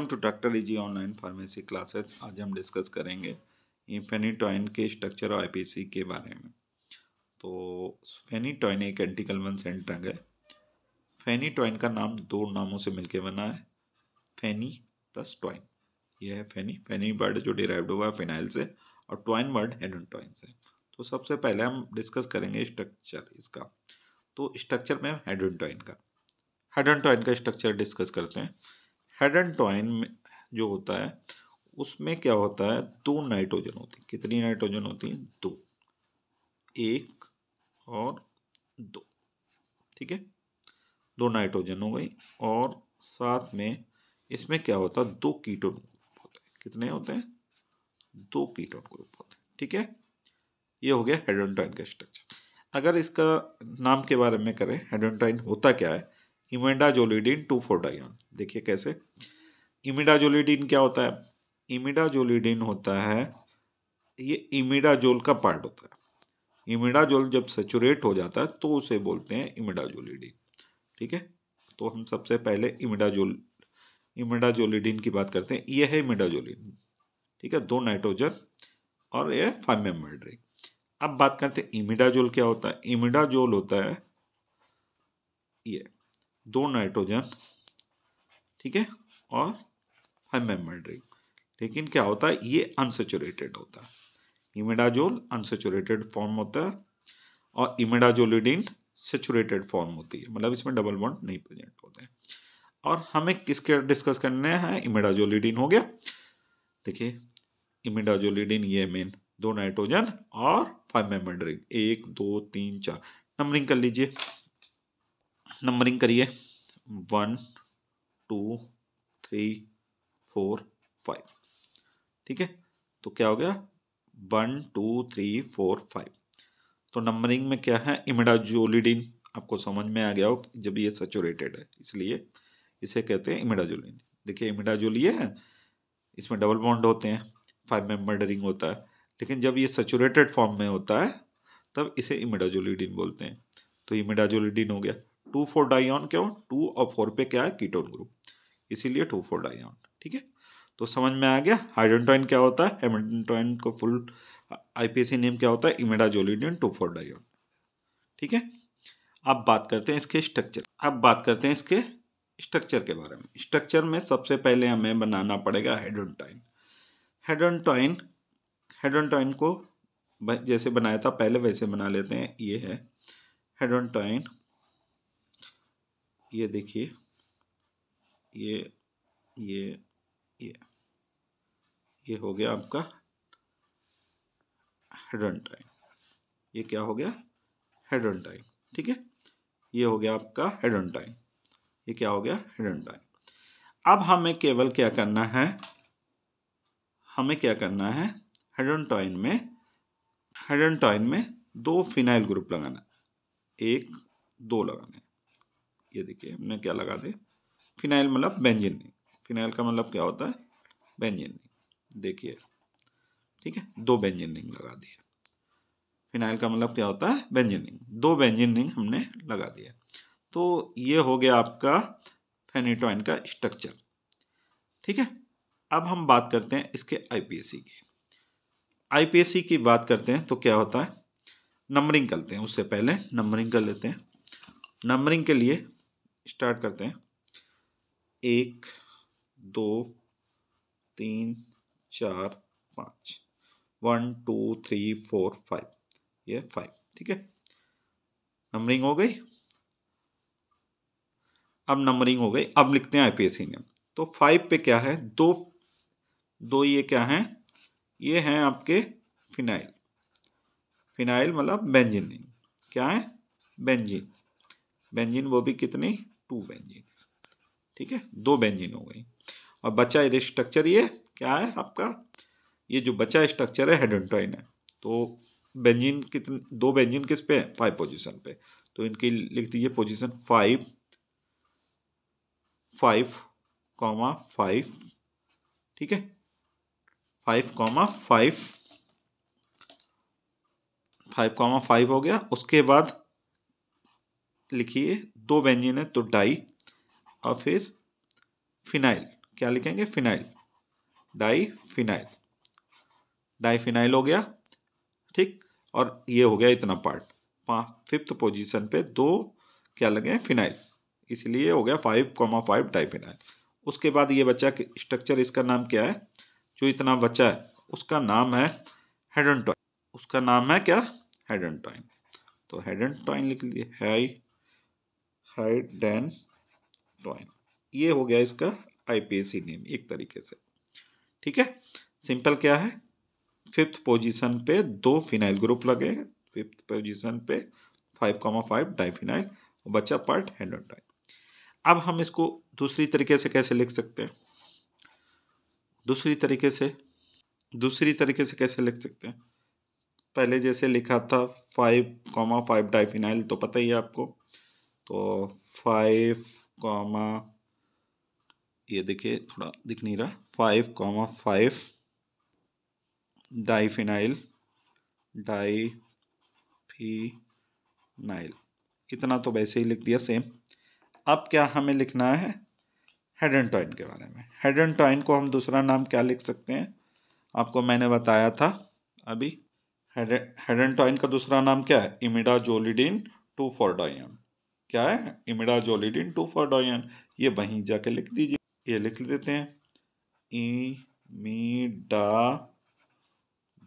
Welcome to doctor easy online pharmacy classes आज हम discuss करेंगे इन्फेनीटॉइन के स्ट्रक्चर और आईपीसी के बारे में तो फेनीटॉइन एक एंटीकलमन ड्रग है फेनीटॉइन का नाम दो नामों से मिलके बना है फेनी प्लस टॉइन यह है फेनी फेनी वर्ड जो डिराइव्ड हुआ है फिनाइल से और टॉइन वर्ड हेडोनटॉइन से तो सबसे पहले हम डिस्कस करेंगे स्ट्रक्चर इसका तो स्ट्रक्चर में हेडोनटॉइन का हेडोनटॉइन का स्ट्रक्चर डिस्कस करते हैं हेड एंड टॉइन जो होता है उसमें क्या होता है दो नाइट्रोजन होती है कितनी नाइट्रोजन होती है दो एक और दो ठीक है दो नाइट्रोजन हो गई और साथ में इसमें क्या होता है दो कीटोन ग्रुप होते हैं कितने होते हैं दो कीटोन ग्रुप होते हैं ठीक है ये हो गया हेडोनटाइन का स्ट्रक्चर अगर इसका नाम के बारे में करें हेडोनटाइन होता क्या है इमेडाजोलिडिन टू फोर्टाइऑन देखिए कैसे इमिडाजोलिडिन क्या होता है इमिडाजोलिडीन होता है ये इमिडाजोल का पार्ट होता है इमिडाजोल जब सेचुरेट हो जाता है तो उसे बोलते हैं इमिडाजोलिडीन ठीक है तो हम सबसे पहले इमिडाजोल इमिडाजोलिडिन की बात करते हैं यह है इमिडाजोलिन ठीक है दो नाइट्रोजन और यह फाइमेमेड्रिक अब बात करते हैं इमिडाजोल क्या होता है इमिडाजोल होता है ये दो नाइट्रोजन ठीक है और फाइव मेम्बर लेकिन क्या होता है ये अनसेचुरेटेड होता है इमेडाजोल अनसेचुरेटेड फॉर्म होता है और इमेडाजोलिडिन सेचुरेटेड फॉर्म होती है मतलब इसमें डबल बॉन्ड नहीं प्रेजेंट होते हैं और हमें किसके डिस्कस करने हैं इमेडाजोलिडिन हो गया देखिए इमेडाजोलिडिन ये मेन दो नाइट्रोजन और फाइव मेम्बर ड्रिंक एक दो तीन चार नंबरिंग कर लीजिए नंबरिंग करिए one two three four five ठीक है तो क्या हो गया one two three four five तो नंबरिंग में क्या है इमिडाजोलिडिन आपको समझ में आ गया हो जब ये सेचुरेटेड है इसलिए इसे कहते हैं इमिडाजोलिन देखिए इमिडाजोली है इसमें डबल बॉन्ड होते हैं फाइव मेंबर डरिंग होता है लेकिन जब ये सेचुरेटेड फॉर्म में होता है तब इसे इमिडाजोलिडिन बोलते हैं तो इमिडाजोलिडिन हो गया टू फोर डाइऑन क्यों टू और फोर पे क्या है कीटोन ग्रुप इसीलिए टू फोर डाइन ठीक है तो समझ में आ गया हाइड्रोटॉइन क्या होता है हेमेटॉइन को फुल आईपीएसी नेम क्या होता है इमेडाजोलिडियन टू फोर डाइन ठीक है अब बात करते हैं इसके स्ट्रक्चर अब बात करते हैं इसके स्ट्रक्चर के बारे में स्ट्रक्चर में सबसे पहले हमें बनाना पड़ेगा हेडोनटाइन हेडोनटाइन हेडोनटाइन को जैसे बनाया था पहले वैसे बना लेते हैं ये है हेडोनटाइन ये देखिए ये ये ये ये हो गया आपका हेड रन टाइम ये क्या हो गया हेड रन टाइम ठीक है ये हो गया आपका हेड रन टाइम ये क्या हो गया हेड रन टाइम अब हमें केवल क्या करना है हमें क्या करना है टाइन में टाइन में दो फिनाइल ग्रुप लगाना एक दो लगाने ये देखिए हमने क्या लगा दिया फिनाइल मतलब बेंजीन फिनाइल का मतलब क्या होता है बेंजिनिंग देखिए ठीक है दो बेंजिन रिंग लगा दिया फिनाइल का मतलब क्या होता है बेंजिनिंग रिंग दो बेंजिन रिंग हमने लगा दिया तो ये हो गया आपका फेनिटॉइन का स्ट्रक्चर ठीक है अब हम बात करते हैं इसके आईपीएसी की आईपीएसी की बात करते हैं तो क्या होता है नंबरिंग करते हैं उससे पहले नंबरिंग कर लेते हैं नंबरिंग के लिए स्टार्ट करते हैं एक दो तीन चार पाँच one two three four five ये फाइव ठीक है नंबरिंग हो गई अब नंबरिंग हो गई अब लिखते हैं आईपीएससी नियम तो फाइव पे क्या है दो दो ये क्या है ये हैं आपके फिनाइल फिनाइल मतलब बेंजिन क्या है बेंजिन बेंजिन वो भी कितनी टू बेंजीन ठीक है दो बेंजीन हो गई और बचा स्ट्रक्चर ये क्या है आपका ये जो बचा स्ट्रक्चर है हेडेंटाइन है तो बेंजीन कितने दो बेंजीन किस पे है फाइव पोजिशन पे तो इनकी लिख दीजिए position five five comma five ठीक है five comma five five comma five हो गया उसके बाद लिखिए दो व्यंजन है तो डाई और फिर फिनाइल क्या लिखेंगे phenyl di phenyl di phenyl हो गया ठीक और ये हो गया इतना पार्ट पा फिफ्थ पोजीशन पे दो क्या लगे फिनाइल इसलिए हो गया five comma five di phenyl उसके बाद ये बच्चा स्ट्रक्चर इसका नाम क्या है जो इतना बच्चा है उसका नाम है हेडनटॉइन उसका नाम है क्या हेडनटॉइन तो हेडनटॉइन लिख लीजिए हाई हाइड डैन टॉइन ये हो गया इसका आईपीएसी नेम एक तरीके से ठीक है सिंपल क्या है फिफ्थ पोजीशन पे दो फिनाइल ग्रुप लगे हैं फिफ्थ पोजीशन पे फाइव कॉमा फाइव डाइफिनाइल बच्चा पार्ट हेंडोटाइल अब हम इसको दूसरी तरीके से कैसे लिख सकते हैं दूसरी तरीके से दूसरी तरीके से कैसे लिख सकते हैं पहले जैसे लिखा था फाइव कॉमा फाइव डाइफिनाइल तो पता ही है आपको तो फाइव कॉमा ये देखिए थोड़ा दिख नहीं रहा five comma five diphenyl diphenyl इतना तो वैसे ही लिख दिया सेम अब क्या हमें लिखना है हेडेंटॉइन के बारे में हेडेंटॉइन को हम दूसरा नाम क्या लिख सकते हैं आपको मैंने बताया था अभी हेडेंटॉइन का दूसरा नाम क्या है इमिडाजोलिडीन टू फोरडोयम क्या है इमिडाजोलिडिन टू फॉर्डोयन ये वहीं जाके लिख दीजिए ये लिख देते हैं इमिडा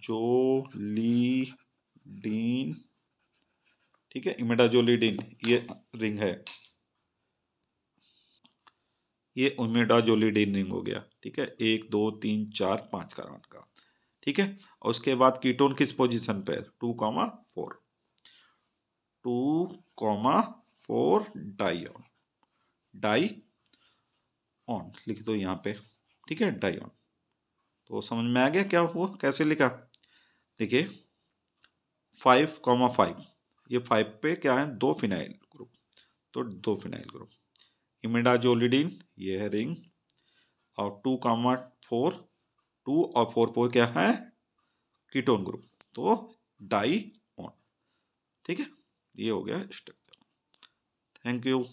जोलीडीन ठीक है इमिडाजोलिडीन ये रिंग है ये उमिडाजोलिडीन रिंग हो गया ठीक है एक दो तीन चार पांच कार्बन का ठीक है और उसके बाद कीटोन किस पोजीशन पे है two comma four two comma four dione dione लिख दो तो यहाँ पे ठीक है डाई ऑन तो समझ में आ गया क्या हुआ कैसे लिखा देखिए फाइव कॉमा फाइव ये फाइव पे क्या है दो फिनाइल ग्रुप तो दो फिनाइल ग्रुप इमिडाजोलिडीन ये है रिंग और टू कामा फोर टू और फोर पे क्या है कीटोन ग्रुप तो डाई ऑन ठीक है ये हो गया स्टेप Thank you.